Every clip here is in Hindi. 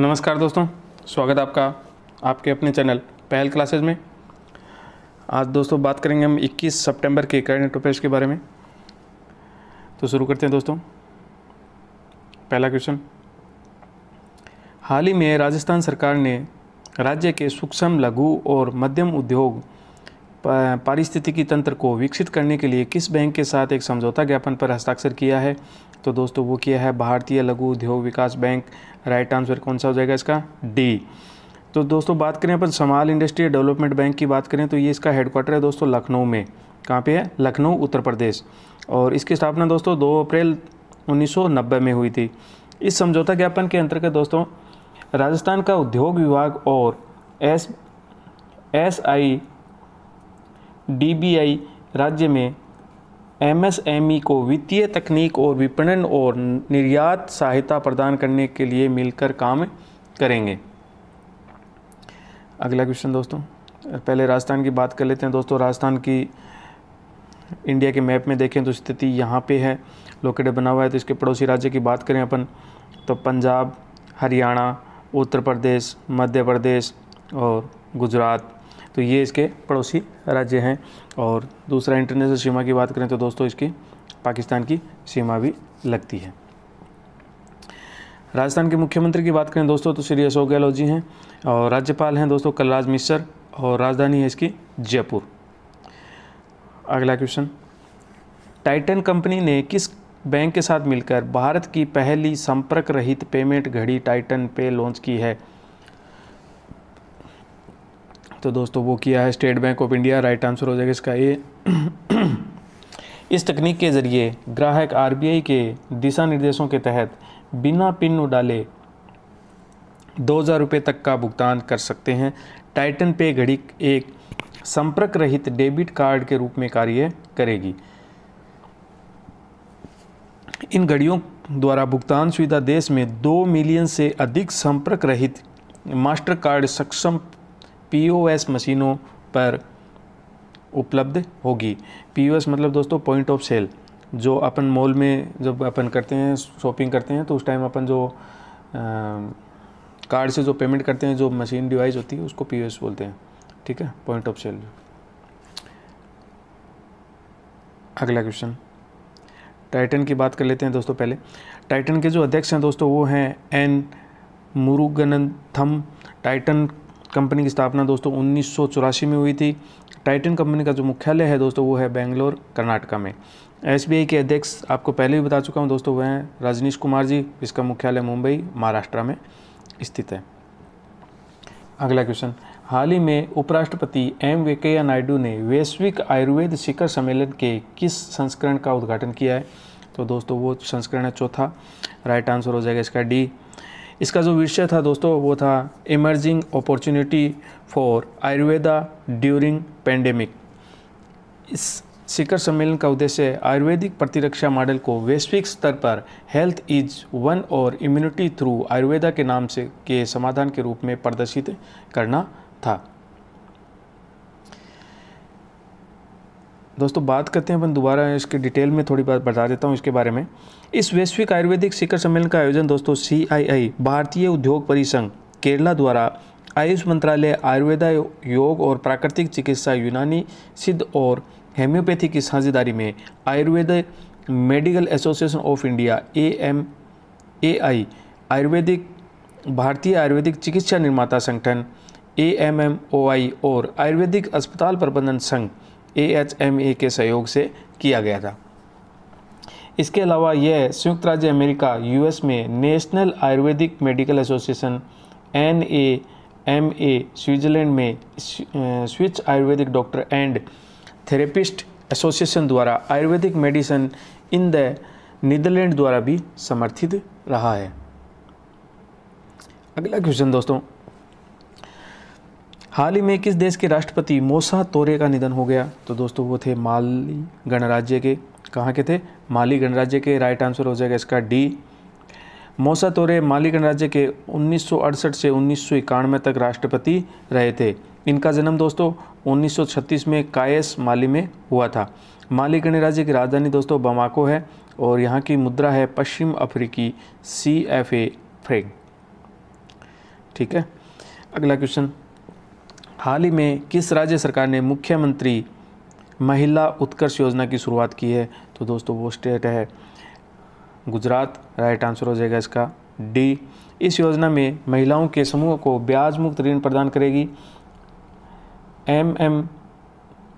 नमस्कार दोस्तों स्वागत आपका आपके अपने चैनल पहल क्लासेज में आज दोस्तों बात करेंगे हम 21 सितंबर के करंट अफेयर्स के बारे में तो शुरू करते हैं दोस्तों पहला क्वेश्चन हाल ही में राजस्थान सरकार ने राज्य के सूक्ष्म लघु और मध्यम उद्योग पारिस्थितिकी तंत्र को विकसित करने के लिए किस बैंक के साथ एक समझौता ज्ञापन पर हस्ताक्षर किया है तो दोस्तों वो किया है भारतीय लघु उद्योग विकास बैंक राइट आंसर कौन सा हो जाएगा इसका डी तो दोस्तों बात करें अपन समाल इंडस्ट्री डेवलपमेंट बैंक की बात करें तो ये इसका हेडक्वार्टर है दोस्तों लखनऊ में कहाँ पे है लखनऊ उत्तर प्रदेश और इसकी स्थापना दोस्तों दो अप्रैल 1990 में हुई थी इस समझौता ज्ञापन के अंतर्गत दोस्तों राजस्थान का उद्योग विभाग और एस एस आई डीबीआई राज्य में एमएसएमई को वित्तीय तकनीक और विपणन और निर्यात सहायता प्रदान करने के लिए मिलकर काम करेंगे अगला क्वेश्चन दोस्तों पहले राजस्थान की बात कर लेते हैं दोस्तों राजस्थान की इंडिया के मैप में देखें तो स्थिति यहाँ पे है लोकेटेड बना हुआ है तो इसके पड़ोसी राज्य की बात करें अपन तो पंजाब हरियाणा उत्तर प्रदेश मध्य प्रदेश और गुजरात तो ये इसके पड़ोसी राज्य हैं और दूसरा इंटरनेशनल सीमा की बात करें तो दोस्तों इसकी पाकिस्तान की सीमा भी लगती है राजस्थान के मुख्यमंत्री की बात करें दोस्तों तो श्री अशोक गहलोत जी हैं और राज्यपाल हैं दोस्तों कलराज मिश्र और राजधानी है इसकी जयपुर अगला क्वेश्चन टाइटन कंपनी ने किस बैंक के साथ मिलकर भारत की पहली संपर्क रहित पेमेंट घड़ी टाइटन पे लॉन्च की है तो दोस्तों वो किया है state bank of India right answer हो जाएगा इसका ए इस तकनीक के ज़रिए ग्राहक आरबीआई के दिशा निर्देशों के तहत बिना पिन डाले दो हज़ार रुपये तक का भुगतान कर सकते हैं टाइटन पे घड़ी एक संपर्क रहित डेबिट कार्ड के रूप में कार्य करेगी इन घड़ियों द्वारा भुगतान सुविधा देश में दो मिलियन से अधिक संपर्क रहित मास्टर कार्ड सक्षम पीओएस मशीनों पर उपलब्ध होगी पीओएस मतलब दोस्तों पॉइंट ऑफ सेल जो अपन मॉल में जब अपन करते हैं शॉपिंग करते हैं तो उस टाइम अपन जो कार्ड से जो पेमेंट करते हैं जो मशीन डिवाइस होती है उसको पीओएस बोलते हैं ठीक है पॉइंट ऑफ सेल अगला क्वेश्चन टाइटन की बात कर लेते हैं दोस्तों पहले टाइटन के जो अध्यक्ष हैं दोस्तों वो हैं एन मुरुगनंथम टाइटन कंपनी की स्थापना दोस्तों उन्नीस में हुई थी टाइटन कंपनी का जो मुख्यालय है दोस्तों वो है बेंगलोर कर्नाटका में एस के अध्यक्ष आपको पहले भी बता चुका हूँ दोस्तों वह हैं रजनीश कुमार जी इसका मुख्यालय मुंबई महाराष्ट्र में स्थित है अगला क्वेश्चन हाल ही में उपराष्ट्रपति एम वेंकैया नायडू ने वैश्विक आयुर्वेद शिखर सम्मेलन के किस संस्करण का उद्घाटन किया है तो दोस्तों वो संस्करण है चौथा राइट आंसर हो जाएगा इसका डी इसका जो विषय था दोस्तों वो था emerging opportunity for Ayurveda during pandemic इस शिखर सम्मेलन का उद्देश्य आयुर्वेदिक प्रतिरक्षा मॉडल को वैश्विक स्तर पर हेल्थ इज वन और इम्यूनिटी थ्रू आयुर्वेदा के नाम से के समाधान के रूप में प्रदर्शित करना था दोस्तों बात करते हैं अपन दोबारा इसके डिटेल में थोड़ी बात बता देता हूँ इसके बारे में इस वैश्विक आयुर्वेदिक शिखर सम्मेलन का आयोजन दोस्तों सी भारतीय उद्योग परिसंघ केरला द्वारा आयुष मंत्रालय आयुर्वेदा योग और प्राकृतिक चिकित्सा यूनानी सिद्ध और हेम्योपैथी की साझेदारी में Ayurveda medical association of India A M A I Ayurvedic भारतीय आयुर्वेदिक चिकित्सा निर्माता संगठन ए एम एम ओ आई और आयुर्वेदिक अस्पताल प्रबंधन संघ ए e के सहयोग से किया गया था इसके अलावा यह संयुक्त राज्य अमेरिका यूएस में national Ayurvedic medical association N A M A Switzerland में Swiss Ayurvedic doctor and therapist association द्वारा Ayurvedic medicine in the Netherlands द्वारा भी समर्थित रहा है अगला क्वेश्चन दोस्तों हाल ही में किस देश के राष्ट्रपति मोसा तोरे का निधन हो गया तो दोस्तों वो थे माली गणराज्य के कहाँ के थे माली गणराज्य के राइट आंसर हो जाएगा इसका डी मोसा तोरे माली गणराज्य के 1968 से उन्नीस तक राष्ट्रपति रहे थे इनका जन्म दोस्तों 1936 में कायस माली में हुआ था माली गणराज्य की राजधानी दोस्तों बमाको है और यहाँ की मुद्रा है पश्चिम अफ्रीकी सी एफ ए फ्रेंग ठीक है अगला क्वेश्चन हाल ही में किस राज्य सरकार ने मुख्यमंत्री महिला उत्कर्ष योजना की शुरुआत की है तो दोस्तों वो स्टेट है गुजरात राइट आंसर हो जाएगा इसका डी इस योजना में महिलाओं के समूह को ब्याज मुक्त ऋण प्रदान करेगी एम एम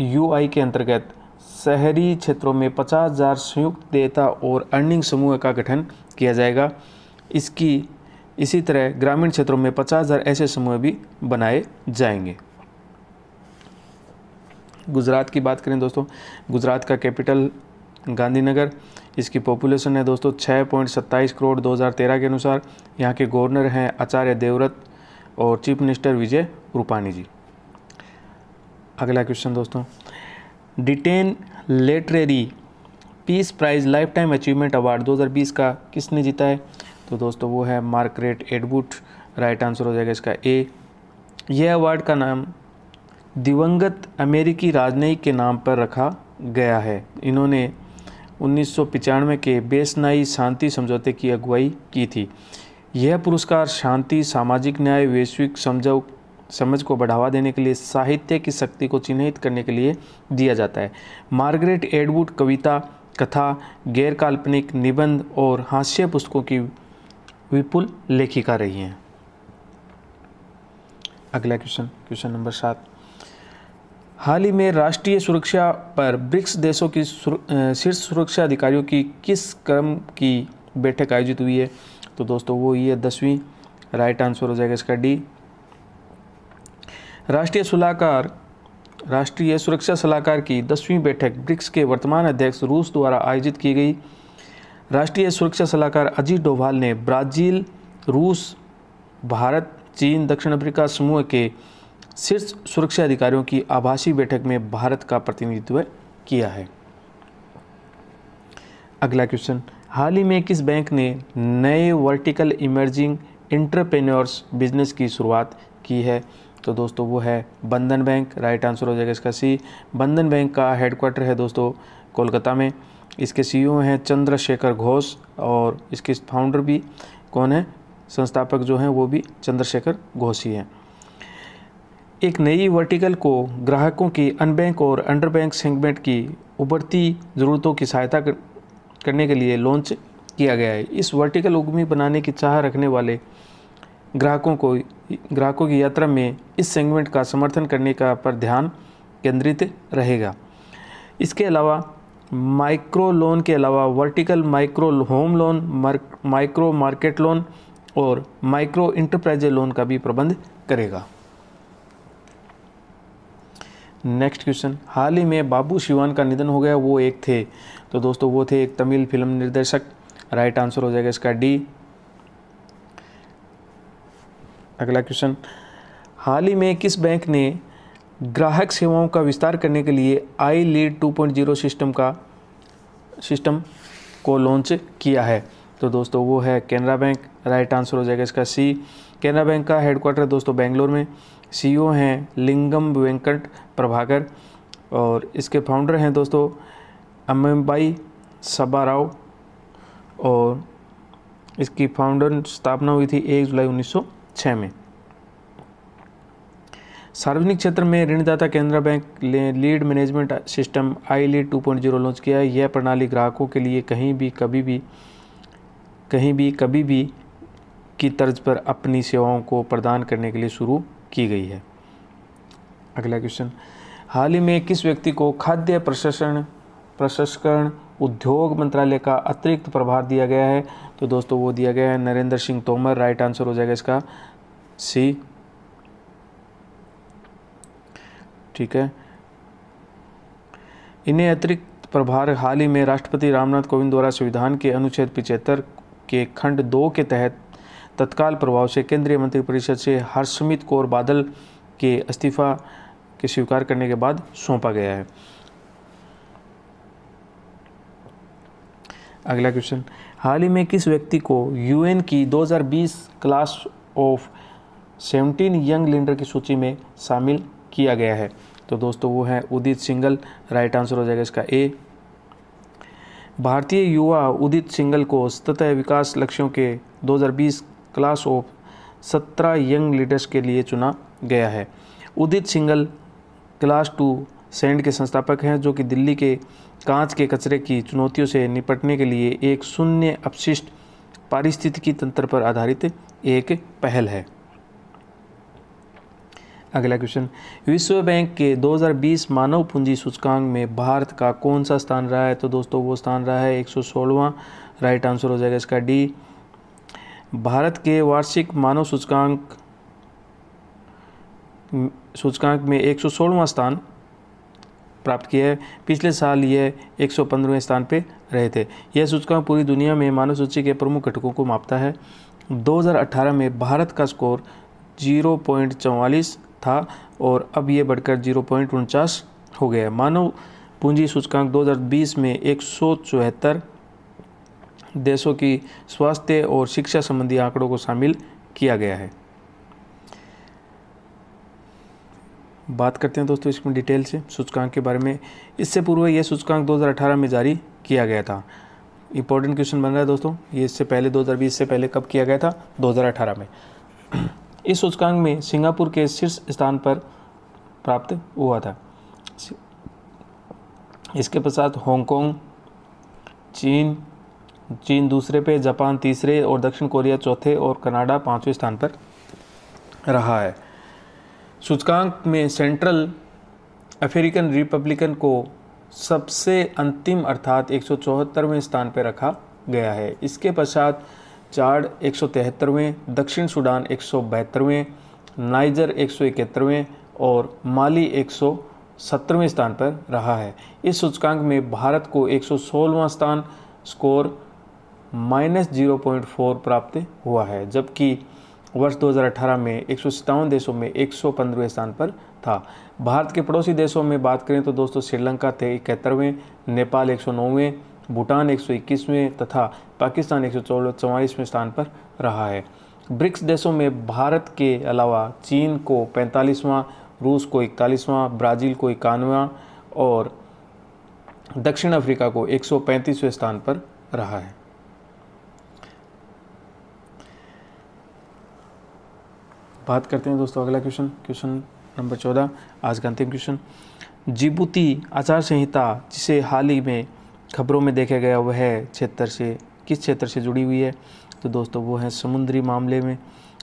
यू आई के अंतर्गत शहरी क्षेत्रों में पचास हज़ार संयुक्त देता और अर्निंग समूह का गठन किया जाएगा इसकी इसी तरह ग्रामीण क्षेत्रों में पचास हज़ार ऐसे समूह भी बनाए जाएंगे गुजरात की बात करें दोस्तों गुजरात का कैपिटल गांधीनगर इसकी पॉपुलेशन है दोस्तों छः पॉइंट सत्ताईस करोड़ दो हज़ार तेरह के अनुसार यहाँ के गवर्नर हैं आचार्य देवव्रत और चीफ मिनिस्टर विजय रूपानी जी अगला क्वेश्चन दोस्तों Dayton literary peace prize lifetime achievement award 2020 का किसने जीता है तो दोस्तों वो है मार्करेट एडबुट राइट आंसर हो जाएगा इसका ए यह अवार्ड का नाम दिवंगत अमेरिकी राजनयिक के नाम पर रखा गया है इन्होंने उन्नीस के बेसनाई शांति समझौते की अगुवाई की थी यह पुरस्कार शांति सामाजिक न्याय वैश्विक समझौ समझ को बढ़ावा देने के लिए साहित्य की शक्ति को चिन्हित करने के लिए दिया जाता है मार्गरेट एडवुड कविता कथा गैरकाल्पनिक निबंध और हास्य पुस्तकों की विपुल लेखिका रही हैं अगला क्वेश्चन क्वेश्चन नंबर सात हाल ही में राष्ट्रीय सुरक्षा पर ब्रिक्स देशों की सुर, शीर्ष सुरक्षा अधिकारियों की किस क्रम की बैठक आयोजित हुई है तो दोस्तों वो ये दसवीं राइट आंसर हो जाएगा इसका डी राष्ट्रीय सलाहकार राष्ट्रीय सुरक्षा सलाहकार की दसवीं बैठक ब्रिक्स के वर्तमान अध्यक्ष रूस द्वारा आयोजित की गई राष्ट्रीय सुरक्षा सलाहकार अजीत डोभाल ने ब्राज़ील रूस भारत चीन दक्षिण अफ्रीका समूह के शीर्ष सुरक्षा अधिकारियों की आभासी बैठक में भारत का प्रतिनिधित्व किया है अगला क्वेश्चन हाल ही में किस बैंक ने नए वर्टिकल इमर्जिंग इंटरप्रेन्योर्स बिजनेस की शुरुआत की है तो दोस्तों वो है बंधन बैंक राइट आंसर हो जाएगा इसका सी बंधन बैंक का हेडक्वार्टर है दोस्तों कोलकाता में इसके सीईओ e हैं चंद्रशेखर घोष और इसके फाउंडर भी कौन है संस्थापक जो हैं वो भी चंद्रशेखर घोष ही हैं एक नई वर्टिकल को ग्राहकों की अनबैंक और अंडरबैंक सेगमेंट की उभरती ज़रूरतों की सहायता करने के लिए लॉन्च किया गया है इस वर्टिकल उगमी बनाने की चाह रखने वाले ग्राहकों को ग्राहकों की यात्रा में इस सेगमेंट का समर्थन करने का पर ध्यान केंद्रित रहेगा इसके अलावा माइक्रो लोन के अलावा vertical micro home loan micro market loan और माइक्रो इंटरप्राइजल लोन का भी प्रबंध करेगा नेक्स्ट क्वेश्चन हाल ही में बाबू शिवान का निधन हो गया वो एक थे तो दोस्तों वो थे एक तमिल फिल्म निर्देशक राइट आंसर हो जाएगा इसका डी अगला क्वेश्चन हाल ही में किस बैंक ने ग्राहक सेवाओं का विस्तार करने के लिए आई लीड 2.0 सिस्टम का सिस्टम को लॉन्च किया है तो दोस्तों वो है कैनरा बैंक राइट आंसर हो जाएगा इसका सी कैनरा बैंक का हेडक्वार्टर दोस्तों बेंगलोर में सीईओ e हैं लिंगम वेंकट प्रभाकर और इसके फाउंडर हैं दोस्तों अम्बाई सबा राव और इसकी फाउंडर स्थापना हुई थी एक जुलाई 1906 में सार्वजनिक क्षेत्र में ऋणदाता केंद्र बैंक ने lead management system I lead two launch किया है यह प्रणाली ग्राहकों के लिए कहीं भी कभी भी कहीं भी कभी भी की तर्ज पर अपनी सेवाओं को प्रदान करने के लिए शुरू की गई है अगला क्वेश्चन हाल ही में किस व्यक्ति को खाद्य प्रशासन प्रसंस्करण उद्योग मंत्रालय का अतिरिक्त प्रभार दिया गया है तो दोस्तों वो दिया गया है नरेंद्र सिंह तोमर राइट आंसर हो जाएगा इसका सी ठीक है इन्हें अतिरिक्त प्रभार हाल ही में राष्ट्रपति रामनाथ कोविंद द्वारा संविधान के अनुच्छेद पिचहत्तर के खंड दो के तहत तत्काल प्रभाव से केंद्रीय मंत्रिपरिषद से हरसमित कौर बादल के इस्तीफा के स्वीकार करने के बाद सौंपा गया है अगला क्वेश्चन हाल ही में किस व्यक्ति को यूएन की 2020 क्लास ऑफ 17 यंग लीडर की सूची में शामिल किया गया है तो दोस्तों वो है उदित सिंगल राइट आंसर हो जाएगा इसका ए भारतीय युवा उदित सिंगल को सतत विकास लक्ष्यों के 2020 क्लास ऑफ 17 यंग लीडर्स के लिए चुना गया है Udit Singhal glass to sand के संस्थापक हैं जो कि दिल्ली के कांच के कचरे की चुनौतियों से निपटने के लिए एक शून्य अपशिष्ट पारिस्थितिकी तंत्र पर आधारित एक पहल है अगला क्वेश्चन विश्व बैंक के 2020 मानव पूंजी सूचकांक में भारत का कौन सा स्थान रहा है तो दोस्तों वो स्थान रहा है एक राइट आंसर हो जाएगा इसका डी भारत के वार्षिक मानव सूचकांक सूचकांक में एक स्थान प्राप्त किया है पिछले साल यह 115वें स्थान पर रहे थे यह सूचकांक पूरी दुनिया में मानव सूची के प्रमुख घटकों को मापता है 2018 में भारत का स्कोर जीरो पॉइंट चौवालीस था और अब ये बढ़कर जीरो पॉइंट उनचास हो गया है मानव पूंजी सूचकांक 2020 में एक देशों की स्वास्थ्य और शिक्षा संबंधी आंकड़ों को शामिल किया गया है बात करते हैं दोस्तों इसमें डिटेल से सूचकांक के बारे में इससे पूर्व यह सूचकांक 2018 में जारी किया गया था इंपॉर्टेंट क्वेश्चन बन रहा है दोस्तों ये इससे पहले 2020 से पहले कब किया गया था 2018 में इस सूचकांक में सिंगापुर के शीर्ष स्थान पर प्राप्त हुआ था इसके पश्चात हांगकांग चीन चीन दूसरे पे जापान तीसरे और दक्षिण कोरिया चौथे और कनाडा पाँचवें स्थान पर रहा है सूचकांक में सेंट्रल अफ्रीकन रिपब्लिकन को सबसे अंतिम अर्थात एक स्थान पर रखा गया है इसके पश्चात चाड एक सौ तिहत्तरवें दक्षिण सूडान एक सौ बहत्तरवें नाइजर एक सौ इकहत्तरवें और माली एक सौ सत्तरवें स्थान पर रहा है इस सूचकांक में भारत को एक सौ सोलहवां स्थान score minus zero point four प्राप्त हुआ है जबकि वर्ष 2018 में एक देशों में एक स्थान पर था भारत के पड़ोसी देशों में बात करें तो दोस्तों श्रीलंका थे इकहत्तरवें नेपाल एक भूटान 121वें तथा पाकिस्तान एक सौ स्थान पर रहा है ब्रिक्स देशों में भारत के अलावा चीन को पैंतालीसवां रूस को इकतालीसवां ब्राज़ील को इक्यानवा और दक्षिण अफ्रीका को 135वें स्थान पर रहा है बात करते हैं दोस्तों अगला क्वेश्चन क्वेश्चन नंबर चौदह आज का अंतिम क्वेश्चन जिबूती आचार संहिता जिसे हाल ही में खबरों में देखा गया वह क्षेत्र से किस क्षेत्र से जुड़ी हुई है तो दोस्तों वो है समुद्री मामले में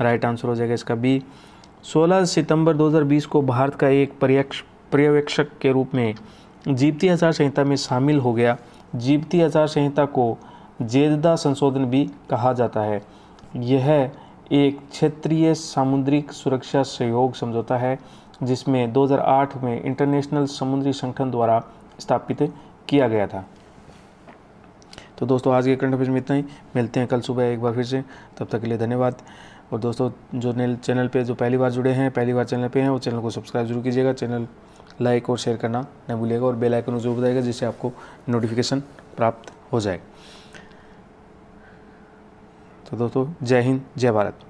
राइट आंसर हो जाएगा इसका बी 16 सितंबर 2020 को भारत का एक पर्यक्ष पर्यवेक्षक के रूप में जीवती आचार संहिता में शामिल हो गया जीवती आचार संहिता को जेददा संशोधन भी कहा जाता है यह एक क्षेत्रीय सामुद्रिक सुरक्षा सहयोग समझौता है जिसमें 2008 में इंटरनेशनल समुद्री संगठन द्वारा स्थापित किया गया था तो दोस्तों आज के करंट अफेयर्स में इतना ही मिलते हैं कल सुबह एक बार फिर से तब तक के लिए धन्यवाद और दोस्तों जो नए चैनल पे जो पहली बार जुड़े हैं पहली बार चैनल पे हैं वो चैनल को सब्सक्राइब जरूर कीजिएगा चैनल लाइक और शेयर करना न भूलिएगा और बेल आइकन जरूर बताएगा जिससे आपको नोटिफिकेशन प्राप्त हो जाए तो दोस्तों जय हिंद जय भारत